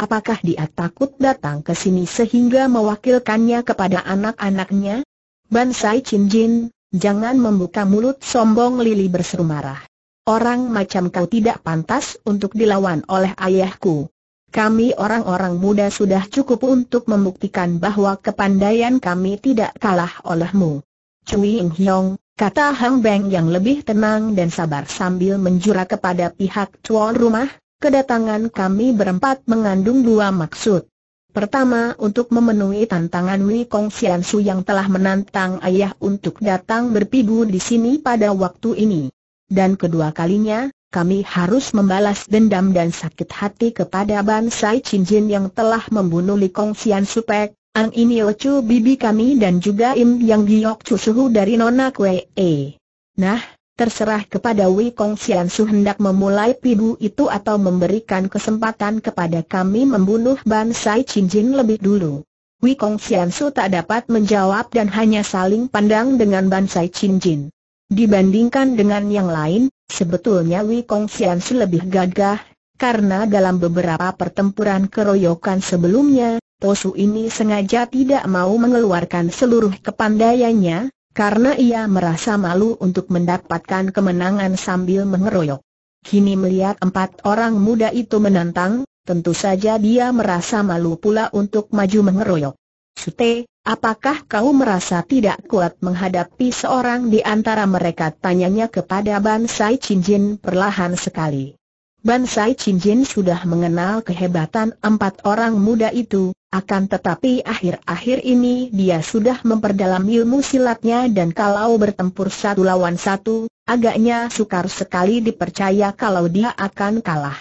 Apakah dia takut datang ke sini sehingga mewakilkannya kepada anak-anaknya? Bansai Chin Jin, jangan membuka mulut sombong Lili berseru marah. Orang macam kau tidak pantas untuk dilawan oleh ayahku. Kami orang-orang muda sudah cukup untuk membuktikan bahwa kepandaian kami tidak kalah olehmu. Cui Ying Hiong, kata Hang Beng yang lebih tenang dan sabar sambil menjura kepada pihak tuan rumah, kedatangan kami berempat mengandung dua maksud. Pertama untuk memenuhi tantangan Wei Kong Xian Su yang telah menantang ayah untuk datang berpibu di sini pada waktu ini. Dan kedua kalinya, kami harus membalas dendam dan sakit hati kepada Bansai Chin Jin yang telah membunuh Li Kong Xian Pek, Ang Ini Ocu bibi kami dan juga Im Yang Giok Chu dari Nona Kwe E. Nah, terserah kepada Wei Kong Xian Su hendak memulai pidu itu atau memberikan kesempatan kepada kami membunuh Bansai Jin lebih dulu. Wei Kong Xian Su tak dapat menjawab dan hanya saling pandang dengan Bansai Jin. Dibandingkan dengan yang lain, sebetulnya Wei Kong Xian Su lebih gagah, karena dalam beberapa pertempuran keroyokan sebelumnya, Tosu ini sengaja tidak mau mengeluarkan seluruh kepandaiannya, karena ia merasa malu untuk mendapatkan kemenangan sambil mengeroyok. Kini melihat empat orang muda itu menantang, tentu saja dia merasa malu pula untuk maju mengeroyok. Sute, apakah kau merasa tidak kuat menghadapi seorang di antara mereka? Tanyanya kepada Bansai Cinjin perlahan sekali. Bansai Cinjin sudah mengenal kehebatan empat orang muda itu, akan tetapi akhir-akhir ini dia sudah memperdalam ilmu silatnya dan kalau bertempur satu lawan satu, agaknya sukar sekali dipercaya kalau dia akan kalah.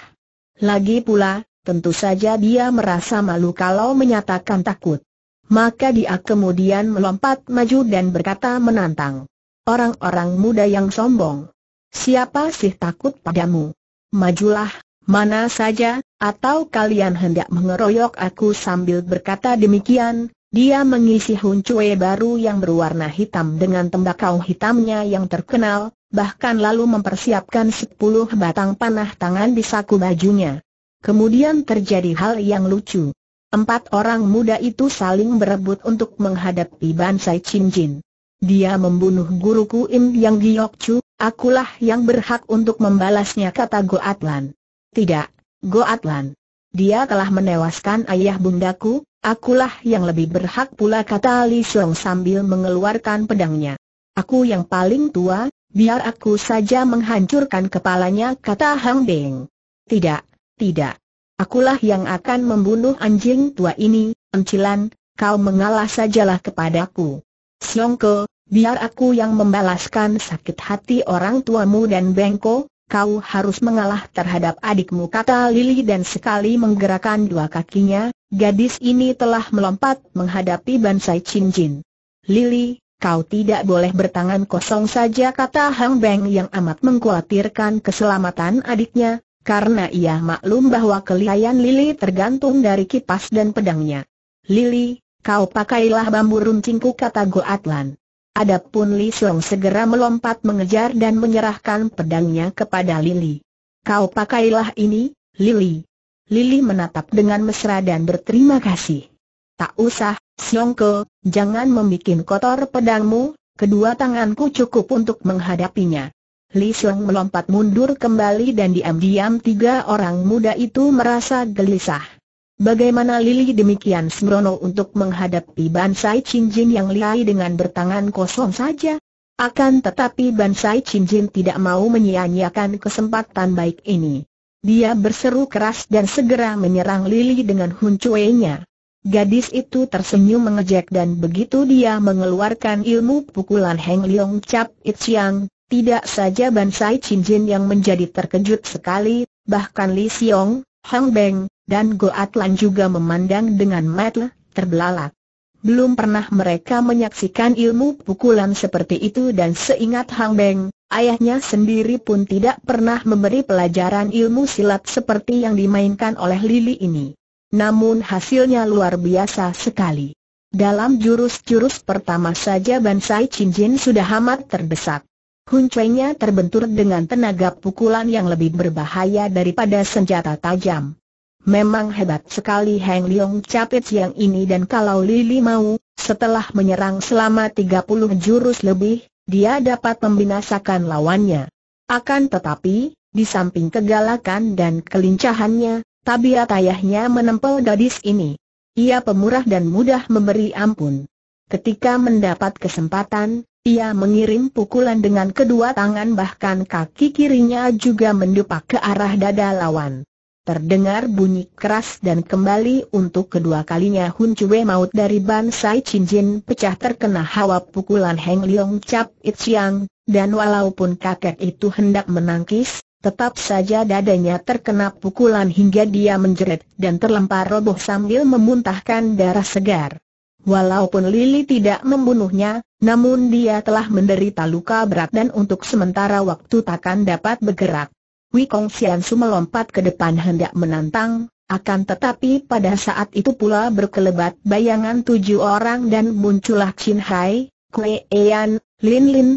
Lagi pula, tentu saja dia merasa malu kalau menyatakan takut. Maka dia kemudian melompat maju dan berkata menantang. Orang-orang muda yang sombong. Siapa sih takut padamu? Majulah, mana saja, atau kalian hendak mengeroyok aku sambil berkata demikian, dia mengisi huncue baru yang berwarna hitam dengan tembakau hitamnya yang terkenal, bahkan lalu mempersiapkan sepuluh batang panah tangan di saku bajunya. Kemudian terjadi hal yang lucu. Empat orang muda itu saling berebut untuk menghadapi Bansai Jin. Dia membunuh guruku Im Yang Giok Chu, akulah yang berhak untuk membalasnya kata Goatlan. Tidak, Goatlan. Dia telah menewaskan ayah bundaku, akulah yang lebih berhak pula kata Li Xiong sambil mengeluarkan pedangnya. Aku yang paling tua, biar aku saja menghancurkan kepalanya kata Hang Deng. Tidak, tidak. Akulah yang akan membunuh anjing tua ini, encilan, kau mengalah sajalah kepadaku. Siongko, biar aku yang membalaskan sakit hati orang tuamu dan Bengko, kau harus mengalah terhadap adikmu kata Lili dan sekali menggerakkan dua kakinya, gadis ini telah melompat menghadapi Bansai Chin Jin. Lili, kau tidak boleh bertangan kosong saja kata Hang Beng yang amat mengkhawatirkan keselamatan adiknya, karena ia maklum bahwa kelihayan Lili tergantung dari kipas dan pedangnya. Lili, kau pakailah bambu runcingku kata Goatlan. Adapun Li Song segera melompat mengejar dan menyerahkan pedangnya kepada Lily. Kau pakailah ini, Lily. Lily menatap dengan mesra dan berterima kasih. Tak usah, Siongko, jangan membuat kotor pedangmu, kedua tanganku cukup untuk menghadapinya. Li Xiong melompat mundur kembali dan diam-diam tiga orang muda itu merasa gelisah. Bagaimana Lili demikian sembrono untuk menghadapi Bansai Cincin yang lihai dengan bertangan kosong saja? Akan tetapi Bansai Cincin tidak mau menyia-nyiakan kesempatan baik ini. Dia berseru keras dan segera menyerang Lili dengan huncuenya. Gadis itu tersenyum mengejek dan begitu dia mengeluarkan ilmu pukulan Heng Liong Cap It Siang, tidak saja Bansai Cincin yang menjadi terkejut sekali, bahkan Li Siong, Hang Beng, dan Goatlan juga memandang dengan mata terbelalak. Belum pernah mereka menyaksikan ilmu pukulan seperti itu dan seingat Hang Beng, ayahnya sendiri pun tidak pernah memberi pelajaran ilmu silat seperti yang dimainkan oleh Lili ini. Namun hasilnya luar biasa sekali. Dalam jurus-jurus pertama saja Bansai Cinjin sudah amat terdesak. Huncengnya terbentur dengan tenaga pukulan yang lebih berbahaya daripada senjata tajam. Memang hebat sekali Heng Leong Capit yang ini dan kalau Lili mau, setelah menyerang selama 30 jurus lebih, dia dapat membinasakan lawannya. Akan tetapi, di samping kegalakan dan kelincahannya, tabiat ayahnya menempel gadis ini. Ia pemurah dan mudah memberi ampun. Ketika mendapat kesempatan, ia mengirim pukulan dengan kedua tangan bahkan kaki kirinya juga mendepak ke arah dada lawan. Terdengar bunyi keras dan kembali untuk kedua kalinya Hun Chue maut dari Ban Bansai Jin pecah terkena hawa pukulan Heng Leong Cap It Siang, dan walaupun kakek itu hendak menangkis, tetap saja dadanya terkena pukulan hingga dia menjerit dan terlempar roboh sambil memuntahkan darah segar. Walaupun Lily tidak membunuhnya, namun dia telah menderita luka berat dan untuk sementara waktu takkan dapat bergerak. Wei Kong Sian Su melompat ke depan hendak menantang, akan tetapi pada saat itu pula berkelebat bayangan tujuh orang dan muncullah Chin Hai, Kue Ean, Lin Lin,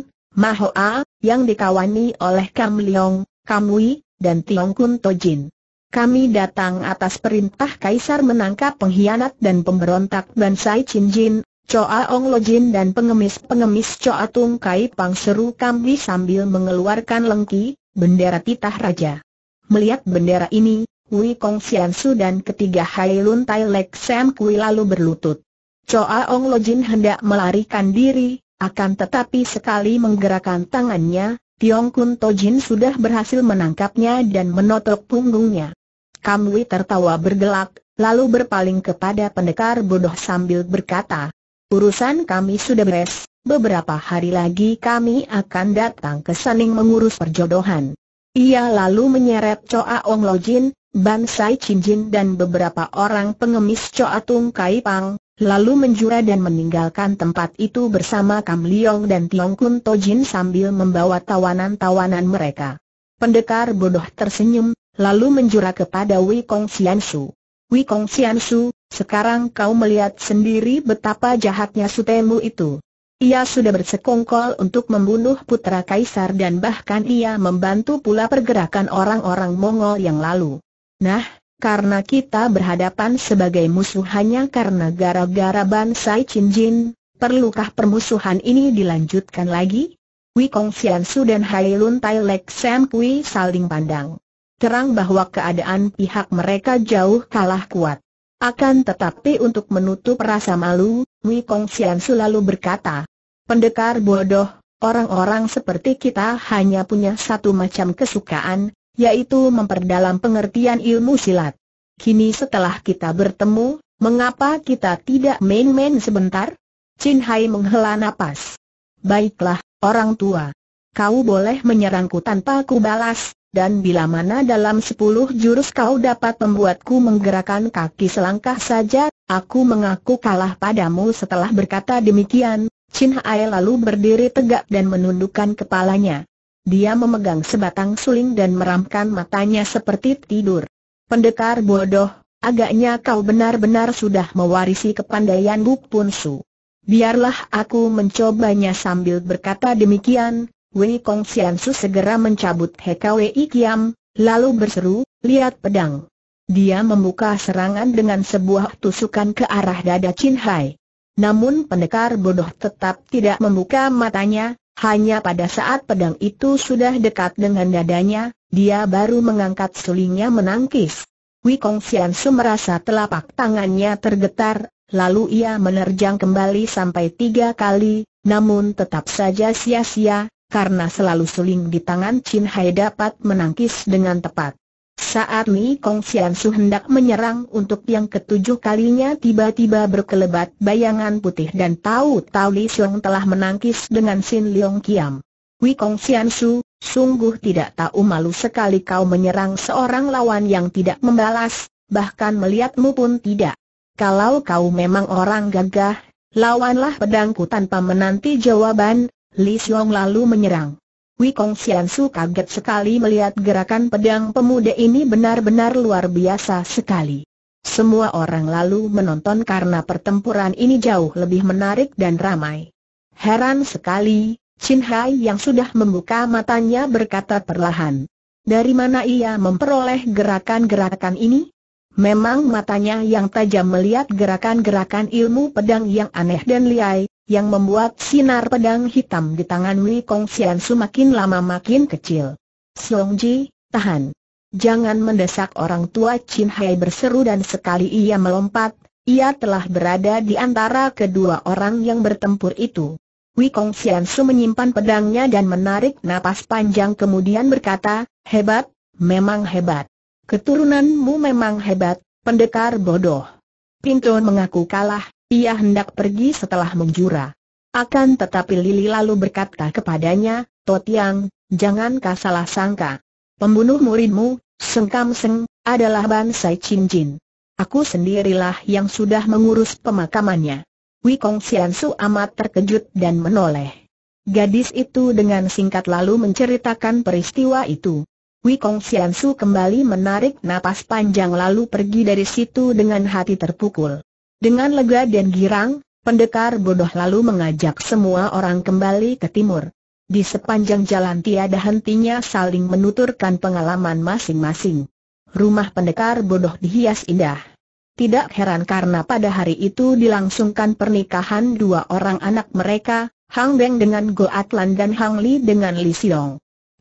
A, yang dikawani oleh Kam Leong, Kam Wei, dan Tiong Kun Tojin. Kami datang atas perintah Kaisar menangkap pengkhianat dan pemberontak Bansai Chin Jin, Choa Ong Lo Jin dan pengemis-pengemis Choa Tung Kai Pang seru Kam Wei sambil mengeluarkan lengki, bendera titah raja. Melihat bendera ini, Wei Kong Xiansu dan ketiga Hai Lun Tai Lek Sam Kui lalu berlutut. Choa Ong Lojin hendak melarikan diri, akan tetapi sekali menggerakkan tangannya, Tiong Kun Tojin sudah berhasil menangkapnya dan menotok punggungnya. Kam Wei tertawa bergelak, lalu berpaling kepada pendekar bodoh sambil berkata, Urusan kami sudah beres, beberapa hari lagi kami akan datang ke Saning mengurus perjodohan. Ia lalu menyeret Choa Ong Lojin, Ban Sai Chin Jin dan beberapa orang pengemis Choa Tung Kai Pang, lalu menjura dan meninggalkan tempat itu bersama Kam Liong dan Tiong Kun Tojin sambil membawa tawanan-tawanan mereka. Pendekar bodoh tersenyum, lalu menjura kepada Wei Kong Sian Su. Wikong Xiansu, sekarang kau melihat sendiri betapa jahatnya sutemu itu. Ia sudah bersekongkol untuk membunuh putra kaisar dan bahkan ia membantu pula pergerakan orang-orang Mongol yang lalu. Nah, karena kita berhadapan sebagai musuh hanya karena gara-gara Bansai Cinjin, perlukah permusuhan ini dilanjutkan lagi? Wikong Xiansu dan Hailun Tai Lek Sam Kui saling pandang terang bahwa keadaan pihak mereka jauh kalah kuat. Akan tetapi untuk menutup rasa malu, Wei Kong Xian selalu berkata, Pendekar bodoh, orang-orang seperti kita hanya punya satu macam kesukaan, yaitu memperdalam pengertian ilmu silat. Kini setelah kita bertemu, mengapa kita tidak main-main sebentar? Chin Hai menghela nafas. Baiklah, orang tua. Kau boleh menyerangku tanpa ku balas, dan bila mana dalam sepuluh jurus kau dapat membuatku menggerakkan kaki selangkah saja, aku mengaku kalah padamu setelah berkata demikian, Chin Hai lalu berdiri tegak dan menundukkan kepalanya. Dia memegang sebatang suling dan meramkan matanya seperti tidur. Pendekar bodoh, agaknya kau benar-benar sudah mewarisi kepandaian Buk Pun Su. Biarlah aku mencobanya sambil berkata demikian, Wei Kong Sian segera mencabut He Kwei Kiam, lalu berseru, lihat pedang. Dia membuka serangan dengan sebuah tusukan ke arah dada Chin Hai. Namun pendekar bodoh tetap tidak membuka matanya, hanya pada saat pedang itu sudah dekat dengan dadanya, dia baru mengangkat sulingnya menangkis. Wikong Sian Su merasa telapak tangannya tergetar, lalu ia menerjang kembali sampai tiga kali, namun tetap saja sia-sia, karena selalu suling di tangan Chin Hai dapat menangkis dengan tepat. Saat Ni Kong Sian Su hendak menyerang untuk yang ketujuh kalinya tiba-tiba berkelebat bayangan putih dan tahu Tao Li Xiong telah menangkis dengan Sin Leong Kiam. Wei Kong Sian Su, sungguh tidak tahu malu sekali kau menyerang seorang lawan yang tidak membalas, bahkan melihatmu pun tidak. Kalau kau memang orang gagah, lawanlah pedangku tanpa menanti jawaban, Li Xiong lalu menyerang. Wikong Xiansu kaget sekali melihat gerakan pedang pemuda ini benar-benar luar biasa sekali. Semua orang lalu menonton karena pertempuran ini jauh lebih menarik dan ramai. Heran sekali, Chin Hai yang sudah membuka matanya berkata perlahan. Dari mana ia memperoleh gerakan-gerakan ini? Memang matanya yang tajam melihat gerakan-gerakan ilmu pedang yang aneh dan liai, yang membuat sinar pedang hitam di tangan Wei Kong Xian Su lama makin kecil. Song Ji, tahan. Jangan mendesak orang tua Chin Hai berseru dan sekali ia melompat, ia telah berada di antara kedua orang yang bertempur itu. Wei Kong Xian Su menyimpan pedangnya dan menarik napas panjang kemudian berkata, hebat, memang hebat. Keturunanmu memang hebat, pendekar bodoh. Pintu mengaku kalah, ia hendak pergi setelah menjura. Akan tetapi Lili lalu berkata kepadanya, Totiang, jangan kau salah sangka. Pembunuh muridmu, Sengkam Seng, adalah Bansai Chin Jin. Aku sendirilah yang sudah mengurus pemakamannya. Wikong Sian Su amat terkejut dan menoleh. Gadis itu dengan singkat lalu menceritakan peristiwa itu. Wikong Sian Su kembali menarik napas panjang lalu pergi dari situ dengan hati terpukul. Dengan lega dan girang, pendekar bodoh lalu mengajak semua orang kembali ke timur. Di sepanjang jalan tiada hentinya saling menuturkan pengalaman masing-masing. Rumah pendekar bodoh dihias indah. Tidak heran karena pada hari itu dilangsungkan pernikahan dua orang anak mereka, Hang Beng dengan Go Atlan dan Hang Li dengan Li Siong.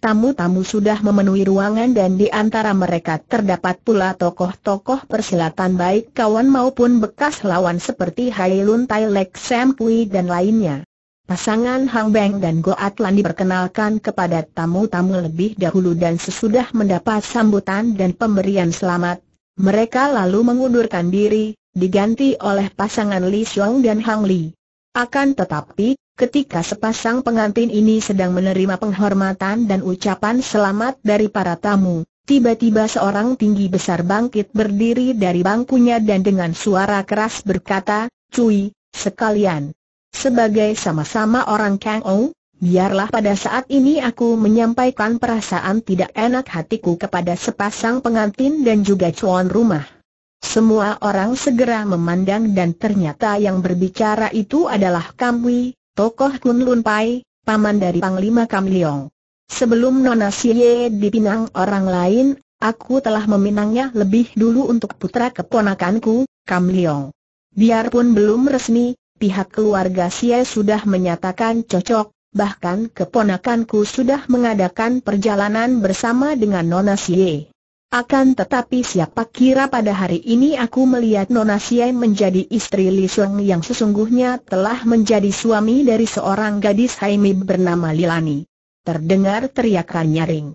Tamu-tamu sudah memenuhi ruangan dan di antara mereka terdapat pula tokoh-tokoh persilatan baik kawan maupun bekas lawan seperti Hai Lun Tai Lek Sam Pui dan lainnya. Pasangan Hang Beng dan Go Atlan diperkenalkan kepada tamu-tamu lebih dahulu dan sesudah mendapat sambutan dan pemberian selamat, mereka lalu mengundurkan diri, diganti oleh pasangan Li Xiong dan Hang Li. Akan tetapi, Ketika sepasang pengantin ini sedang menerima penghormatan dan ucapan selamat dari para tamu, tiba-tiba seorang tinggi besar bangkit berdiri dari bangkunya dan dengan suara keras berkata, Cui, sekalian. Sebagai sama-sama orang Kang Ou, biarlah pada saat ini aku menyampaikan perasaan tidak enak hatiku kepada sepasang pengantin dan juga cuan rumah. Semua orang segera memandang dan ternyata yang berbicara itu adalah Kamwi, tokoh Kun Lun Pai, paman dari Panglima Kam Leong. Sebelum Nona Xie dipinang orang lain, aku telah meminangnya lebih dulu untuk putra keponakanku, Kam Leong. Biarpun belum resmi, pihak keluarga Xie sudah menyatakan cocok, bahkan keponakanku sudah mengadakan perjalanan bersama dengan Nona Xie. Akan tetapi siapa kira pada hari ini aku melihat Nona Siai menjadi istri Li Sung yang sesungguhnya telah menjadi suami dari seorang gadis Haimi bernama Lilani. Terdengar teriakan nyaring.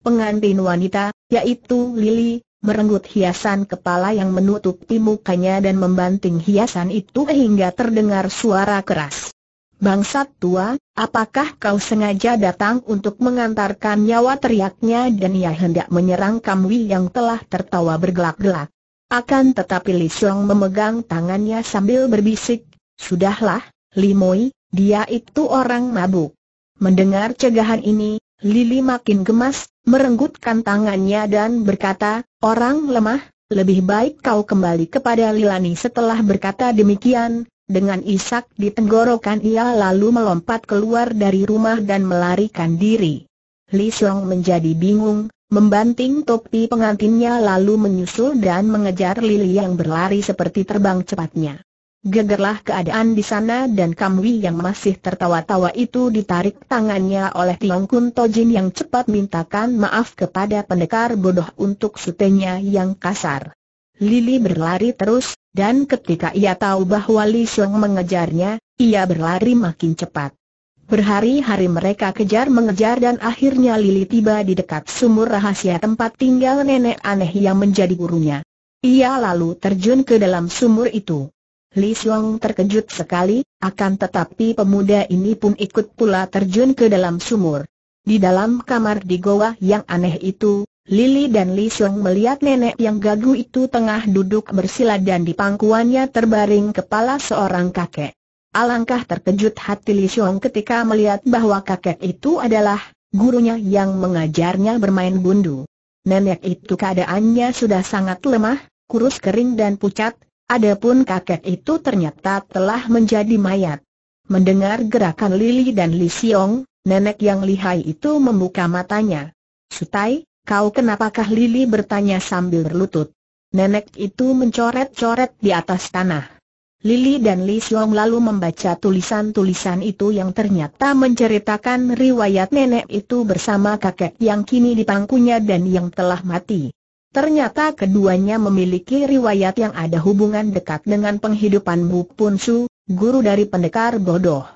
Pengantin wanita, yaitu Lili, merenggut hiasan kepala yang menutupi mukanya dan membanting hiasan itu hingga terdengar suara keras. Bangsat tua, apakah kau sengaja datang untuk mengantarkan nyawa teriaknya dan ia hendak menyerang Kamwi yang telah tertawa bergelak-gelak. Akan tetapi Li Xiong memegang tangannya sambil berbisik, Sudahlah, Li Moi, dia itu orang mabuk. Mendengar cegahan ini, Lili makin gemas, merenggutkan tangannya dan berkata, Orang lemah, lebih baik kau kembali kepada Lilani setelah berkata demikian, dengan isak di tenggorokan ia lalu melompat keluar dari rumah dan melarikan diri. Li Xiong menjadi bingung, membanting topi pengantinnya lalu menyusul dan mengejar Lili yang berlari seperti terbang cepatnya. Gegerlah keadaan di sana dan Kamwi yang masih tertawa-tawa itu ditarik tangannya oleh Tiong Kun Tojin yang cepat mintakan maaf kepada pendekar bodoh untuk sutenya yang kasar. Lili berlari terus, dan ketika ia tahu bahwa Li Xiong mengejarnya, ia berlari makin cepat. Berhari-hari mereka kejar mengejar dan akhirnya Lili tiba di dekat sumur rahasia tempat tinggal nenek aneh yang menjadi gurunya. Ia lalu terjun ke dalam sumur itu. Li Xiong terkejut sekali, akan tetapi pemuda ini pun ikut pula terjun ke dalam sumur. Di dalam kamar di goa yang aneh itu, Lili dan Li Song melihat nenek yang gagu itu tengah duduk bersila dan di pangkuannya terbaring kepala seorang kakek. Alangkah terkejut hati Li Song ketika melihat bahwa kakek itu adalah gurunya yang mengajarnya bermain bundu. Nenek itu keadaannya sudah sangat lemah, kurus kering dan pucat, adapun kakek itu ternyata telah menjadi mayat. Mendengar gerakan Lili dan Li Xiong, nenek yang lihai itu membuka matanya. Sutai, Kau kenapakah Lili bertanya sambil berlutut. Nenek itu mencoret-coret di atas tanah. Lili dan Li Xiong lalu membaca tulisan-tulisan itu yang ternyata menceritakan riwayat nenek itu bersama kakek yang kini dipangkunya dan yang telah mati. Ternyata keduanya memiliki riwayat yang ada hubungan dekat dengan penghidupan Bu Punsu, guru dari pendekar bodoh.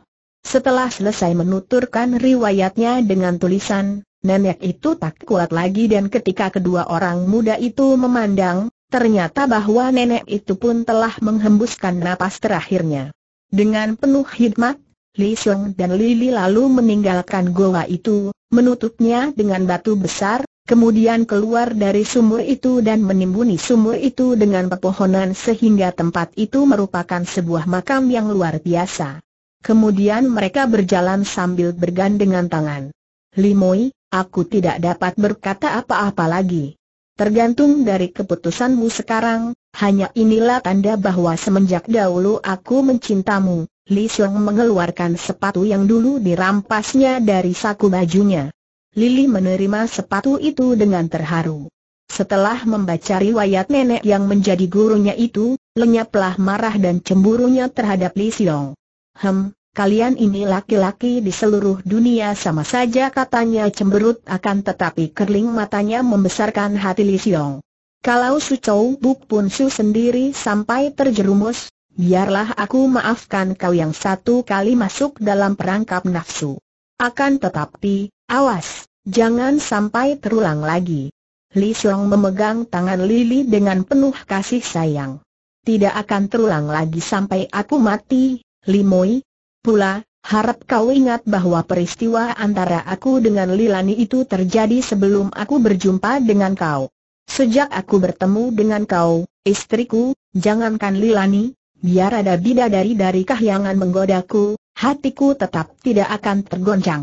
Setelah selesai menuturkan riwayatnya dengan tulisan, nenek itu tak kuat lagi dan ketika kedua orang muda itu memandang, ternyata bahwa nenek itu pun telah menghembuskan napas terakhirnya. Dengan penuh hikmat, Li Xiong dan Lili lalu meninggalkan goa itu, menutupnya dengan batu besar, kemudian keluar dari sumur itu dan menimbuni sumur itu dengan pepohonan sehingga tempat itu merupakan sebuah makam yang luar biasa. Kemudian mereka berjalan sambil bergandengan tangan. Limoi, Aku tidak dapat berkata apa-apa lagi. Tergantung dari keputusanmu sekarang, hanya inilah tanda bahwa semenjak dahulu aku mencintamu. Li Xiong mengeluarkan sepatu yang dulu dirampasnya dari saku bajunya. Lili menerima sepatu itu dengan terharu. Setelah membaca riwayat nenek yang menjadi gurunya itu, lenyaplah marah dan cemburunya terhadap Li Xiong. Hem, kalian ini laki-laki di seluruh dunia sama saja katanya cemberut akan tetapi kerling matanya membesarkan hati Li Xiong. Kalau Su Chou Buk Pun Su sendiri sampai terjerumus, biarlah aku maafkan kau yang satu kali masuk dalam perangkap nafsu. Akan tetapi, awas, jangan sampai terulang lagi. Li Xiong memegang tangan Lili dengan penuh kasih sayang. Tidak akan terulang lagi sampai aku mati, Limoi, Pula, harap kau ingat bahwa peristiwa antara aku dengan Lilani itu terjadi sebelum aku berjumpa dengan kau. Sejak aku bertemu dengan kau, istriku, jangankan Lilani, biar ada bidadari dari kahyangan menggodaku, hatiku tetap tidak akan tergoncang.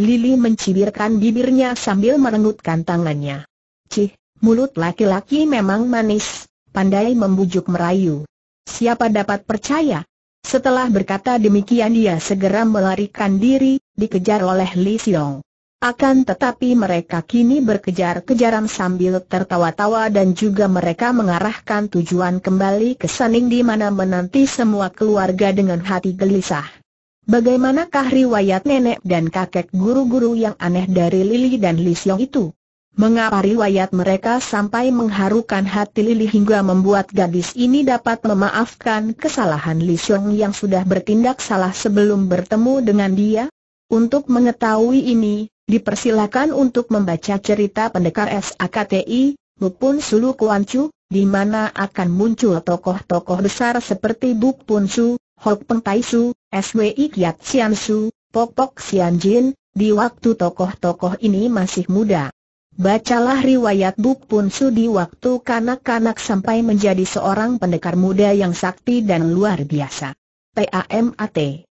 Lili mencibirkan bibirnya sambil merenggutkan tangannya. Cih, mulut laki-laki memang manis, pandai membujuk merayu. Siapa dapat percaya, setelah berkata demikian dia segera melarikan diri, dikejar oleh Li Xiong. Akan tetapi mereka kini berkejar-kejaran sambil tertawa-tawa dan juga mereka mengarahkan tujuan kembali ke Saning di mana menanti semua keluarga dengan hati gelisah. Bagaimanakah riwayat nenek dan kakek guru-guru yang aneh dari Lily dan Li Xiong itu? Mengapa riwayat mereka sampai mengharukan hati Lili hingga membuat gadis ini dapat memaafkan kesalahan Li Xiong yang sudah bertindak salah sebelum bertemu dengan dia? Untuk mengetahui ini, dipersilakan untuk membaca cerita pendekar SAKTI, Bupun Sulu Kuan Chu, di mana akan muncul tokoh-tokoh besar seperti Bupun Su, Hok Peng Tai Su, SWI Kiat Sian Su, Pok Pok Sian Jin, di waktu tokoh-tokoh ini masih muda. Bacalah riwayat Buk Pun Sudi waktu kanak-kanak sampai menjadi seorang pendekar muda yang sakti dan luar biasa. PAMAT